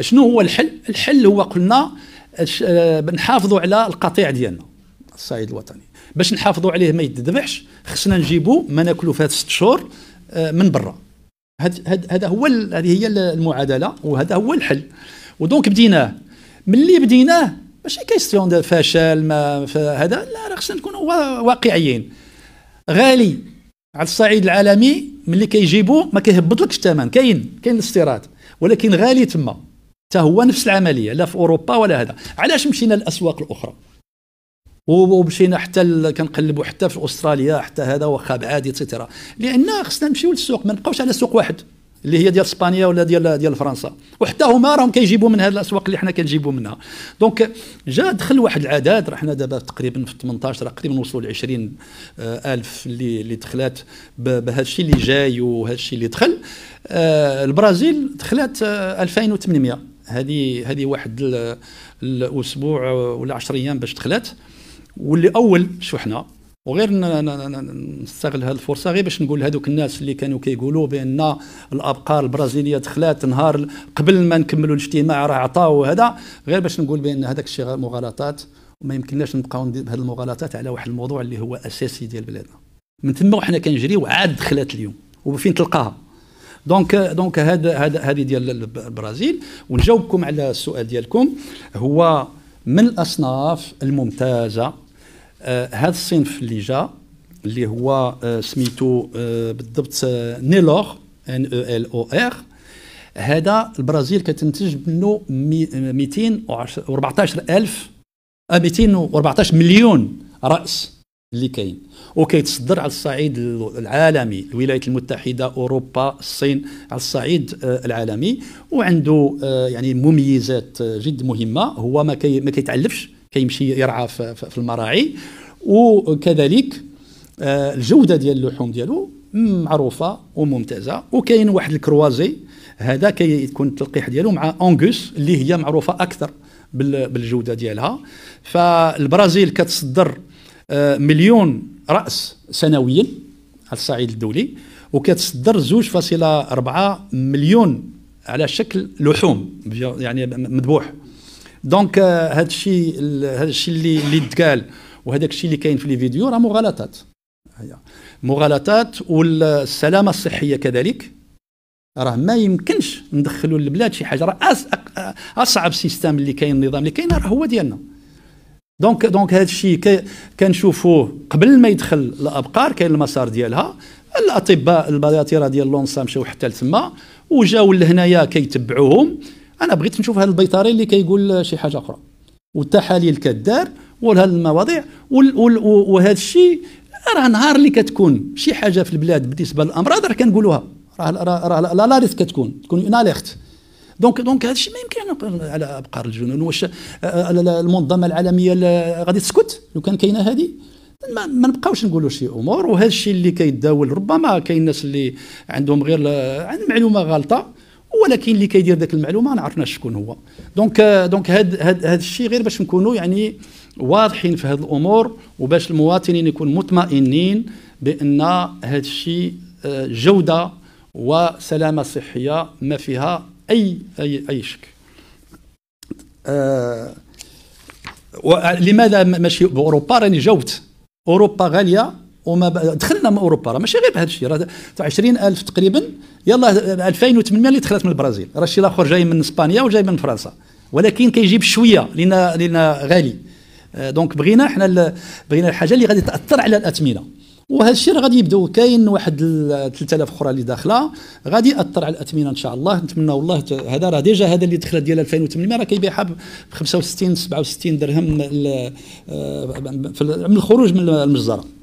شنو هو الحل الحل هو قلنا آه، نحافظوا على القطيع ديالنا الصعيد الوطني باش نحافظوا عليه ما يتذبحش خصنا نجيبو ما ناكلو في هاد ست شهور آه، من برا هذا هو هذه هي المعادله وهذا هو الحل ودونك بديناه ملي بديناه ماشي كيستيون ديال فشل ما هذا لا خصنا نكونوا واقعيين غالي على الصعيد العالمي ملي كيجيبو ما كيهبطلكش الثمن كاين كاين الاستيراد ولكن غالي تما حتى هو نفس العمليه لا في اوروبا ولا هذا علاش مشينا للاسواق الاخرى ومشينا حتى كنقلبوا حتى في استراليا حتى هذا واخا بعادي تيتيرا لان خصنا نمشيو للسوق ما نبقاوش على سوق واحد اللي هي ديال اسبانيا ولا ديال ديال فرنسا وحتى هما راهم كيجيبوا من هذه الاسواق اللي حنا كنجيبوا منها دونك جا دخل واحد العدد راه حنا دابا تقريبا في 18 راه تقريبا وصلوا ل 20 آه، الف اللي اللي دخلات بهذا الشيء اللي جاي وهذا الشيء اللي دخل آه، البرازيل دخلات 2800 آه، هذه هذه واحد الاسبوع ولا 10 ايام باش دخلات واللي اول شو حنا وغير نستغل هذه الفرصه غير باش نقول هذوك الناس اللي كانوا كيقولوا بان الابقار البرازيليه دخلات نهار قبل ما نكملوا الاجتماع راه عطاو هذا غير باش نقول بان هذاك الشيء مغالطات وما يمكنناش نبقاو بهذه المغالطات على واحد الموضوع اللي هو اساسي ديال بلادنا من ثم وحنا كنجريو عاد دخلات اليوم وفين تلقاها دونك دونك هذا هذا هذه ديال البرازيل ونجاوبكم على السؤال ديالكم هو من الاصناف الممتازه هذا آه، الصنف اللي جا اللي هو آه، سميتو آه، بالضبط نيلور ان او ال او ار هذا البرازيل كتنتج منه 214 الف 214 مليون راس اللي كاين وكيتصدر على الصعيد العالمي الولايات المتحده اوروبا الصين على الصعيد العالمي وعنده يعني مميزات جد مهمه هو ما كي ما كيتعلفش كيمشي يرعى في المراعي وكذلك آه، الجوده ديال اللحوم ديالو معروفه وممتازه وكاين واحد الكروازي هذا كيكون التلقيح ديالو مع اونغوس اللي هي معروفه اكثر بالجوده ديالها فالبرازيل كتصدر آه، مليون راس سنويا على الصعيد الدولي وكتصدر 2.4 مليون على شكل لحوم يعني مذبوح دونك هذا الشيء هذا الشيء اللي اللي تقال وهذاك الشيء اللي كاين في لي فيديو راه مغالطات مغالطات والسلامه الصحيه كذلك راه ما يمكنش ندخلوا للبلاد شي حاجه راه اصعب سيستم اللي كاين النظام اللي كاين راه هو ديالنا دونك دونك هذا الشيء كنشوفوه قبل ما يدخل الابقار كاين المسار ديالها الاطباء البلاطيره ديال لونسا مشاو حتى لتما وجاو لهنايا كيتبعوهم كي انا بغيت نشوف هذا البيطري اللي كيقول شي حاجه اخرى والتحاليل كدار وهذه المواضيع وهذا الشيء راه نهار اللي كتكون شي حاجه في البلاد بالنسبه للامراض راه كنقولوها راه راه لا لاريس كتكون تكون اون اليرت دونك دونك هذا الشيء ما يمكن على ابقار الجنون واش آه، آه، المنظمه العالميه غادي تسكت لو كان كاينه هذه ما, ما نبقاوش نقولوا شي امور وهذا الشيء اللي كيتداول ربما كاين الناس اللي عندهم غير عندهم معلومه غلطه ولكن اللي كيدير ديك المعلومه ما عرفناش شكون هو دونك دونك euh, هاد هاد هاد الشيء غير باش نكونوا يعني واضحين في هاد الامور وباش المواطنين يكونوا مطمئنين بان هاد الشيء آه، جوده وسلامه صحيه ما فيها اي اي اي شك آه لماذا ماشي باوروبا راني جاوبت اوروبا غاليه وما دخلنا من اوروبا راه ماشي غير بهذا الشيء راه 20000 تقريبا يلا 2800 اللي دخلت من البرازيل راه الشيء الاخر جاي من اسبانيا وجاي من فرنسا ولكن كيجيب شويه لنا لنا غالي آه، دونك بغينا حنا بغينا الحاجه اللي غادي تاثر على الاثمنه وهذا الشيء راه غادي يبداو كاين واحد 3000 اخرى اللي داخله غادي ياثر على الاثمنه ان شاء الله نتمنى والله هذا راه ديجا هذا اللي دخلت ديال 2008 راه كيبيعها ب 65 67 درهم في آه، من الخروج من المجزره